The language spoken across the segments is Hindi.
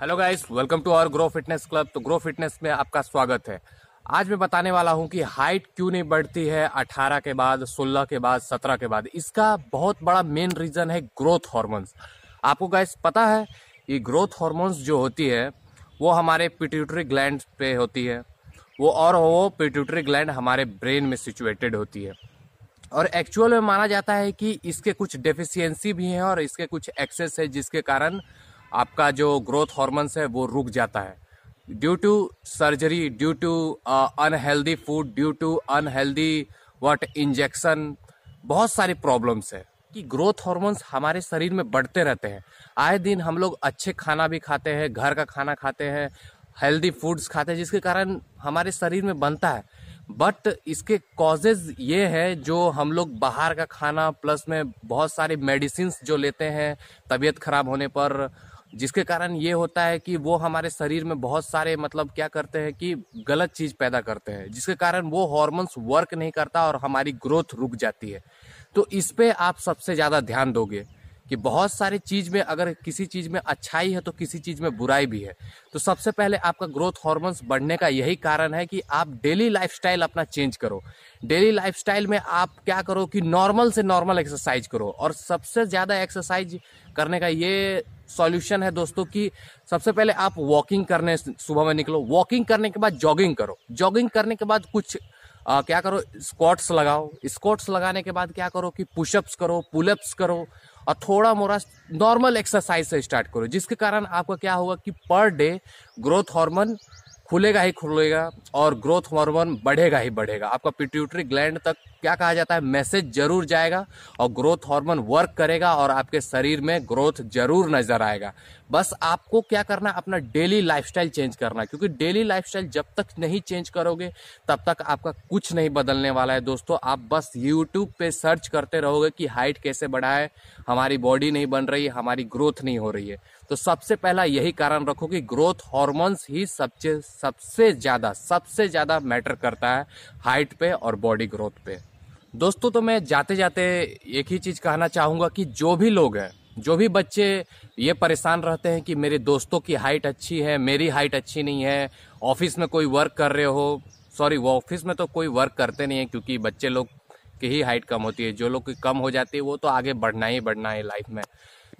hello guys welcome to our grow fitness club तो ग्रो फिटनेस में आपका स्वागत है आज मैं बताने वाला हूं कि हाइट क्यों नहीं बढ़ती है 18 के बाद 16 के बाद 17 के बाद इसका बहुत बड़ा मेन रीजन है ग्रोथ हार्मोन्स आपको गाइस पता है ये ग्रोथ हार्मोन्स जो होती है वो हमारे पिट्यूटरी ग्लैंड पे होती है वो और वो पिट्यूटरी ग्लैंड हमारे ब्रेन में सिचुएटेड होती है और एक्चुअल में माना जाता है कि इसके कुछ डेफिशिएंसी भी हैं और इसके कुछ एक्सेस है जिसके कारण आपका जो ग्रोथ हॉर्मोन्स है वो रुक जाता है due to surgery due to unhealthy food due to unhealthy what injection बहुत सारी प्रॉब्लम्स है कि ग्रोथ हॉर्मोन्स हमारे शरीर में बढ़ते रहते हैं आए दिन हम लोग अच्छे खाना भी खाते हैं घर का खाना खाते हैं हेल्दी फूड्स खाते हैं जिसके कारण हमारे शरीर में बनता है बट इसके कॉजेज ये है जो हम लोग बाहर का खाना प्लस में बहुत सारी मेडिसिन जो लेते हैं तबीयत खराब होने पर जिसके कारण ये होता है कि वो हमारे शरीर में बहुत सारे मतलब क्या करते हैं कि गलत चीज़ पैदा करते हैं जिसके कारण वो हॉर्मोन्स वर्क नहीं करता और हमारी ग्रोथ रुक जाती है तो इस पर आप सबसे ज़्यादा ध्यान दोगे कि बहुत सारी चीज़ में अगर किसी चीज़ में अच्छाई है तो किसी चीज़ में बुराई भी है तो सबसे पहले आपका ग्रोथ हॉर्मोन्स बढ़ने का यही कारण है कि आप डेली लाइफस्टाइल अपना चेंज करो डेली लाइफस्टाइल में आप क्या करो कि नॉर्मल से नॉर्मल एक्सरसाइज करो और सबसे ज़्यादा एक्सरसाइज करने का ये सॉल्यूशन है दोस्तों कि सबसे पहले आप वॉकिंग करने सुबह में निकलो वॉकिंग करने के बाद जॉगिंग करो जॉगिंग करने के बाद कुछ आ, क्या करो स्क्वाट्स लगाओ स्क्वाट्स लगाने के बाद क्या करो कि पुशअप्स करो पुलअप्स करो और थोड़ा मोरा नॉर्मल एक्सरसाइज से स्टार्ट करो जिसके कारण आपका क्या होगा कि पर डे ग्रोथ हार्मोन खुलेगा ही खुलेगा और ग्रोथ हार्मोन बढ़ेगा ही बढ़ेगा आपका पिट्यूटरी ग्लैंड तक क्या कहा जाता है मैसेज जरूर जाएगा और ग्रोथ हार्मोन वर्क करेगा और आपके शरीर में ग्रोथ जरूर नजर आएगा बस आपको क्या करना अपना डेली लाइफस्टाइल चेंज करना क्योंकि डेली लाइफस्टाइल जब तक नहीं चेंज करोगे तब तक आपका कुछ नहीं बदलने वाला है दोस्तों आप बस यूट्यूब पे सर्च करते रहोगे कि हाइट कैसे बढ़ाए हमारी बॉडी नहीं बन रही हमारी ग्रोथ नहीं हो रही है तो सबसे पहला यही कारण रखो कि ग्रोथ हॉर्मोन्स ही सबसे सबसे ज़्यादा सबसे ज़्यादा मैटर करता है हाइट पे और बॉडी ग्रोथ पे दोस्तों तो मैं जाते जाते एक ही चीज़ कहना चाहूँगा कि जो भी लोग हैं जो भी बच्चे ये परेशान रहते हैं कि मेरे दोस्तों की हाइट अच्छी है मेरी हाइट अच्छी नहीं है ऑफिस में कोई वर्क कर रहे हो सॉरी वो ऑफिस में तो कोई वर्क करते नहीं है क्योंकि बच्चे लोग की ही हाइट कम होती है जो लोग की कम हो जाती है वो तो आगे बढ़ना ही बढ़ना है लाइफ में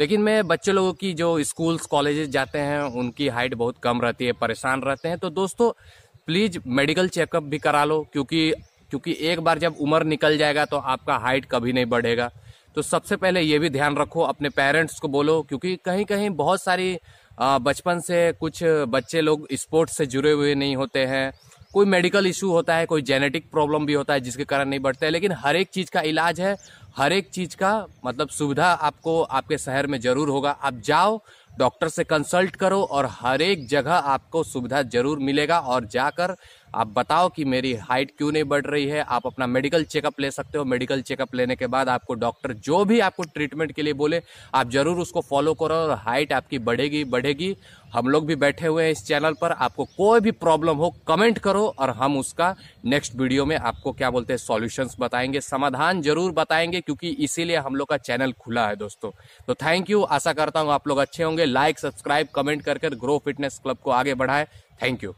लेकिन मैं बच्चे लोगों की जो स्कूल्स कॉलेजेस जाते हैं उनकी हाइट बहुत कम रहती है परेशान रहते हैं तो दोस्तों प्लीज़ मेडिकल चेकअप भी करा लो क्योंकि क्योंकि एक बार जब उम्र निकल जाएगा तो आपका हाइट कभी नहीं बढ़ेगा तो सबसे पहले ये भी ध्यान रखो अपने पेरेंट्स को बोलो क्योंकि कहीं कहीं बहुत सारी बचपन से कुछ बच्चे लोग स्पोर्ट्स से जुड़े हुए नहीं होते हैं कोई मेडिकल इशू होता है कोई जेनेटिक प्रॉब्लम भी होता है जिसके कारण नहीं बढ़ते हैं लेकिन हर एक चीज़ का इलाज है हर एक चीज़ का मतलब सुविधा आपको आपके शहर में ज़रूर होगा आप जाओ डॉक्टर से कंसल्ट करो और हर एक जगह आपको सुविधा जरूर मिलेगा और जाकर आप बताओ कि मेरी हाइट क्यों नहीं बढ़ रही है आप अपना मेडिकल चेकअप ले सकते हो मेडिकल चेकअप लेने के बाद आपको डॉक्टर जो भी आपको ट्रीटमेंट के लिए बोले आप जरूर उसको फॉलो करो और हाइट आपकी बढ़ेगी बढ़ेगी हम लोग भी बैठे हुए हैं इस चैनल पर आपको कोई भी प्रॉब्लम हो कमेंट करो और हम उसका नेक्स्ट वीडियो में आपको क्या बोलते हैं सॉल्यूशंस बताएंगे समाधान जरूर बताएंगे क्योंकि इसीलिए हम लोग का चैनल खुला है दोस्तों तो थैंक यू आशा करता हूँ आप लोग अच्छे होंगे लाइक सब्सक्राइब कमेंट कर ग्रो फिटनेस क्लब को आगे बढ़ाएं थैंक यू